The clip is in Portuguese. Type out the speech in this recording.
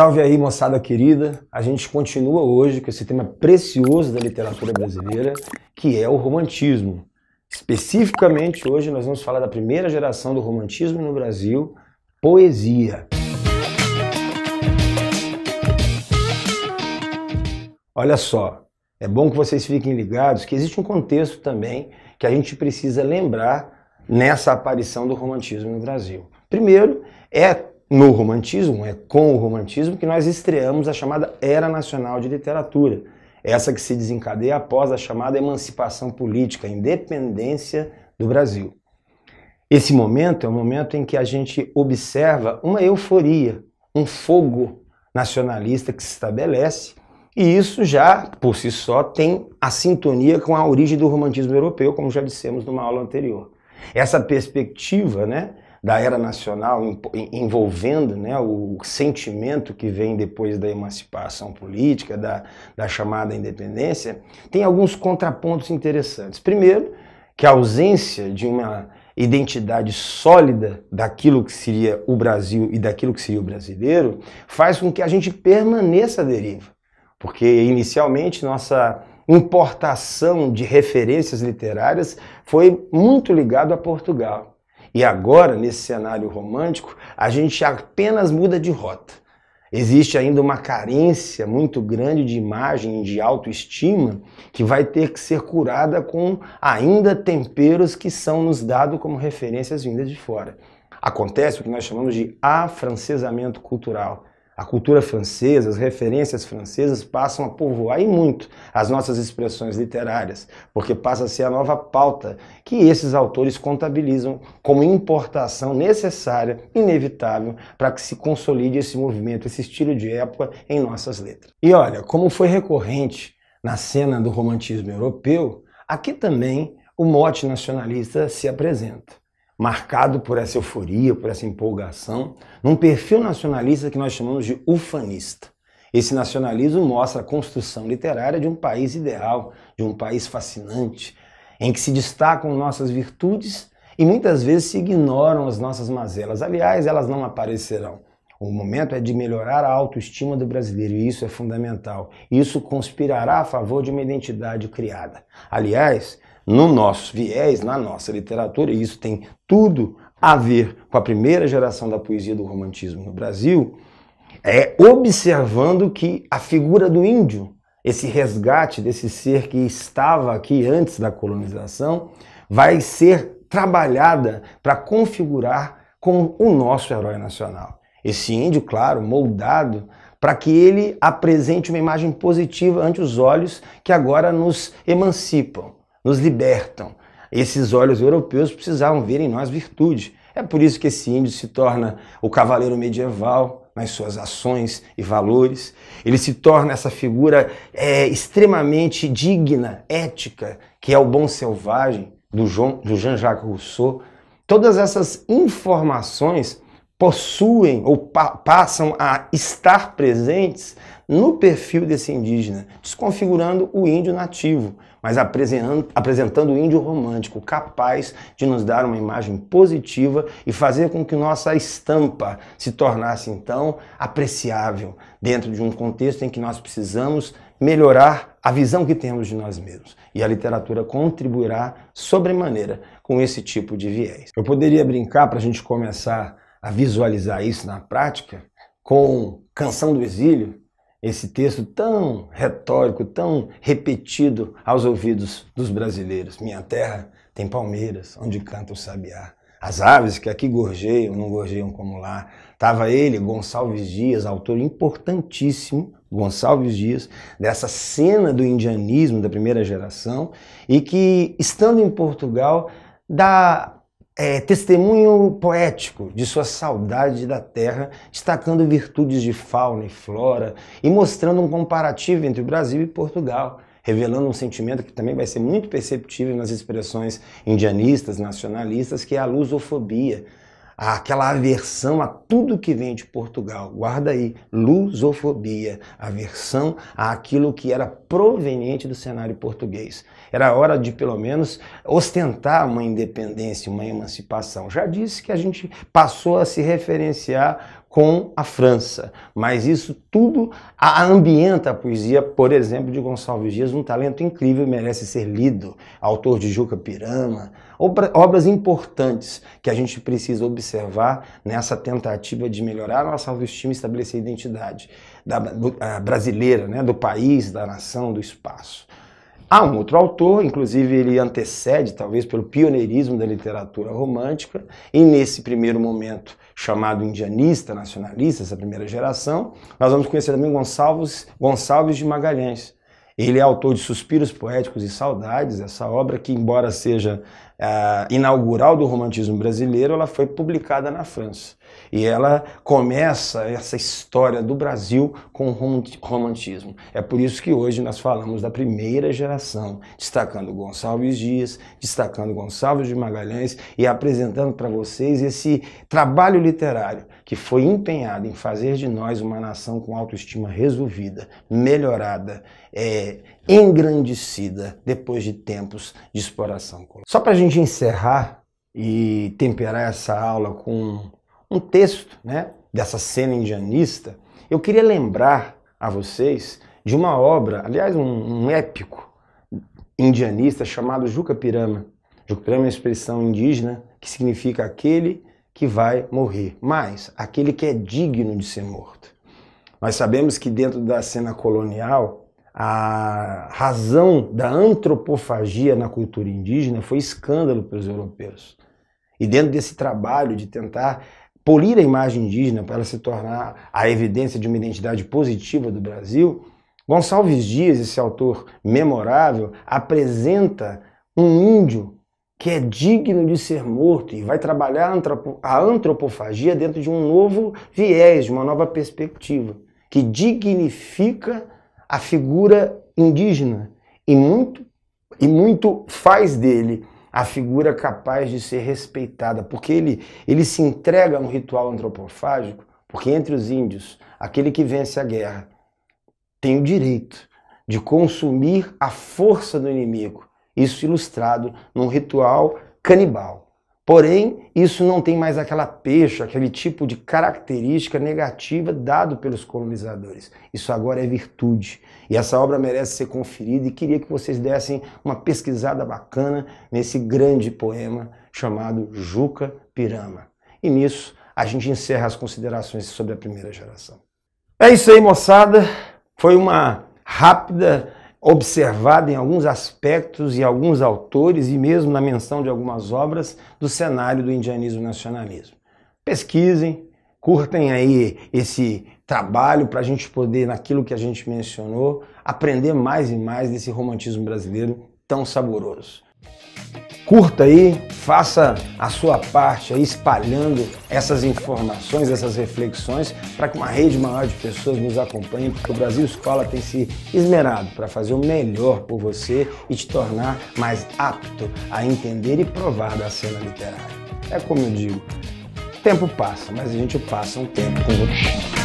Salve aí, moçada querida! A gente continua hoje com esse tema precioso da literatura brasileira, que é o romantismo. Especificamente hoje nós vamos falar da primeira geração do romantismo no Brasil, poesia. Olha só, é bom que vocês fiquem ligados que existe um contexto também que a gente precisa lembrar nessa aparição do romantismo no Brasil. Primeiro, é no romantismo, é com o romantismo que nós estreamos a chamada Era Nacional de Literatura, essa que se desencadeia após a chamada emancipação política, independência do Brasil. Esse momento é o momento em que a gente observa uma euforia, um fogo nacionalista que se estabelece, e isso já, por si só, tem a sintonia com a origem do romantismo europeu, como já dissemos numa aula anterior. Essa perspectiva, né, da era nacional envolvendo né, o sentimento que vem depois da emancipação política, da, da chamada independência, tem alguns contrapontos interessantes. Primeiro, que a ausência de uma identidade sólida daquilo que seria o Brasil e daquilo que seria o brasileiro faz com que a gente permaneça à deriva. Porque inicialmente nossa importação de referências literárias foi muito ligado a Portugal. E agora, nesse cenário romântico, a gente apenas muda de rota. Existe ainda uma carência muito grande de imagem, de autoestima, que vai ter que ser curada com ainda temperos que são nos dados como referências vindas de fora. Acontece o que nós chamamos de afrancesamento cultural a cultura francesa, as referências francesas passam a povoar e muito as nossas expressões literárias, porque passa a ser a nova pauta que esses autores contabilizam como importação necessária, inevitável, para que se consolide esse movimento, esse estilo de época em nossas letras. E olha, como foi recorrente na cena do romantismo europeu, aqui também o mote nacionalista se apresenta marcado por essa euforia, por essa empolgação, num perfil nacionalista que nós chamamos de ufanista. Esse nacionalismo mostra a construção literária de um país ideal, de um país fascinante, em que se destacam nossas virtudes e muitas vezes se ignoram as nossas mazelas. Aliás, elas não aparecerão. O momento é de melhorar a autoestima do brasileiro e isso é fundamental. Isso conspirará a favor de uma identidade criada. Aliás, no nosso viés, na nossa literatura, e isso tem tudo a ver com a primeira geração da poesia do romantismo no Brasil, é observando que a figura do índio, esse resgate desse ser que estava aqui antes da colonização, vai ser trabalhada para configurar com o nosso herói nacional. Esse índio, claro, moldado para que ele apresente uma imagem positiva ante os olhos que agora nos emancipam nos libertam. Esses olhos europeus precisavam ver em nós virtude. É por isso que esse índio se torna o cavaleiro medieval nas suas ações e valores. Ele se torna essa figura é, extremamente digna, ética, que é o bom selvagem do, do Jean-Jacques Rousseau. Todas essas informações possuem ou pa passam a estar presentes no perfil desse indígena, desconfigurando o índio nativo, mas apresentando, apresentando o índio romântico, capaz de nos dar uma imagem positiva e fazer com que nossa estampa se tornasse então apreciável dentro de um contexto em que nós precisamos melhorar a visão que temos de nós mesmos. E a literatura contribuirá sobremaneira com esse tipo de viés. Eu poderia brincar para a gente começar a visualizar isso na prática com Canção do Exílio, esse texto tão retórico, tão repetido aos ouvidos dos brasileiros. Minha terra tem palmeiras, onde canta o sabiá. As aves que aqui gorjeiam, não gorjeiam como lá. Estava ele, Gonçalves Dias, autor importantíssimo, Gonçalves Dias, dessa cena do indianismo da primeira geração e que, estando em Portugal, dá é, testemunho poético de sua saudade da terra, destacando virtudes de fauna e flora e mostrando um comparativo entre o Brasil e Portugal, revelando um sentimento que também vai ser muito perceptível nas expressões indianistas, nacionalistas, que é a lusofobia, aquela aversão a tudo que vem de Portugal. Guarda aí, lusofobia, aversão àquilo que era proveniente do cenário português. Era hora de, pelo menos, ostentar uma independência, uma emancipação. Já disse que a gente passou a se referenciar com a França. Mas isso tudo ambienta a poesia, por exemplo, de Gonçalves Dias, um talento incrível merece ser lido, autor de Juca Pirama, obras importantes que a gente precisa observar nessa tentativa de melhorar a nossa autoestima e estabelecer a identidade da, do, a brasileira, né, do país, da nação, do espaço. Há um outro autor, inclusive ele antecede, talvez pelo pioneirismo da literatura romântica, e nesse primeiro momento chamado indianista, nacionalista, essa primeira geração, nós vamos conhecer também Gonçalves, Gonçalves de Magalhães. Ele é autor de Suspiros Poéticos e Saudades, essa obra que, embora seja uh, inaugural do romantismo brasileiro, ela foi publicada na França. E ela começa essa história do Brasil com o romantismo. É por isso que hoje nós falamos da primeira geração, destacando Gonçalves Dias, destacando Gonçalves de Magalhães e apresentando para vocês esse trabalho literário que foi empenhado em fazer de nós uma nação com autoestima resolvida, melhorada, é, engrandecida depois de tempos de exploração colonial. Só para a gente encerrar e temperar essa aula com um texto né, dessa cena indianista, eu queria lembrar a vocês de uma obra, aliás, um, um épico indianista chamado Juca Pirama. Juca Pirama é uma expressão indígena que significa aquele que vai morrer, mas aquele que é digno de ser morto. Nós sabemos que dentro da cena colonial, a razão da antropofagia na cultura indígena foi escândalo para os europeus. E dentro desse trabalho de tentar polir a imagem indígena para ela se tornar a evidência de uma identidade positiva do Brasil, Gonçalves Dias, esse autor memorável, apresenta um índio que é digno de ser morto e vai trabalhar a antropofagia dentro de um novo viés, de uma nova perspectiva, que dignifica a figura indígena e muito, e muito faz dele a figura capaz de ser respeitada, porque ele, ele se entrega a um ritual antropofágico, porque entre os índios, aquele que vence a guerra tem o direito de consumir a força do inimigo, isso ilustrado num ritual canibal. Porém, isso não tem mais aquela peixe, aquele tipo de característica negativa dado pelos colonizadores. Isso agora é virtude. E essa obra merece ser conferida e queria que vocês dessem uma pesquisada bacana nesse grande poema chamado Juca Pirama. E nisso a gente encerra as considerações sobre a primeira geração. É isso aí, moçada. Foi uma rápida observada em alguns aspectos e alguns autores e mesmo na menção de algumas obras do cenário do indianismo nacionalismo. Pesquisem, curtem aí esse trabalho para a gente poder, naquilo que a gente mencionou, aprender mais e mais desse romantismo brasileiro tão saboroso curta aí, faça a sua parte aí espalhando essas informações, essas reflexões, para que uma rede maior de pessoas nos acompanhe, porque o Brasil Escola tem se esmerado para fazer o melhor por você e te tornar mais apto a entender e provar da cena literária. É como eu digo, tempo passa, mas a gente passa um tempo com você.